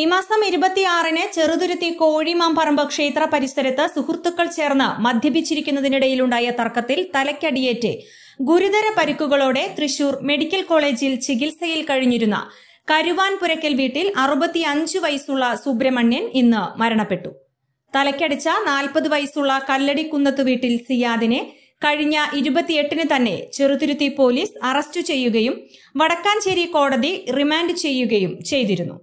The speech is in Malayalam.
ഈ മാസം ഇരുപത്തിയാറിന് ചെറുതുരുത്തി കോഴിമാമ്പറമ്പ് ക്ഷേത്ര പരിസരത്ത് സുഹൃത്തുക്കൾ ചേർന്ന് മദ്യപിച്ചിരിക്കുന്നതിനിടയിലുണ്ടായ തർക്കത്തിൽ തലയ്ക്കടിയേറ്റ് ഗുരുതര പരിക്കുകളോടെ തൃശൂർ മെഡിക്കൽ കോളേജിൽ ചികിത്സയിൽ കഴിഞ്ഞിരുന്ന കരുവാൻ പുരക്കൽ വീട്ടിൽ അറുപത്തിയഞ്ച് വയസ്സുള്ള സുബ്രഹ്മണ്യൻ ഇന്ന് മരണപ്പെട്ടു തലയ്ക്കടിച്ച നാൽപ്പത് വയസ്സുള്ള കല്ലടിക്കുന്നത്ത് വീട്ടിൽ സിയാദിനെ കഴിഞ്ഞ ഇരുപത്തിയെട്ടിന് തന്നെ ചെറുതുരുത്തി പോലീസ് അറസ്റ്റ് ചെയ്യുകയും വടക്കാഞ്ചേരി കോടതി റിമാൻഡ് ചെയ്യുകയും ചെയ്തിരുന്നു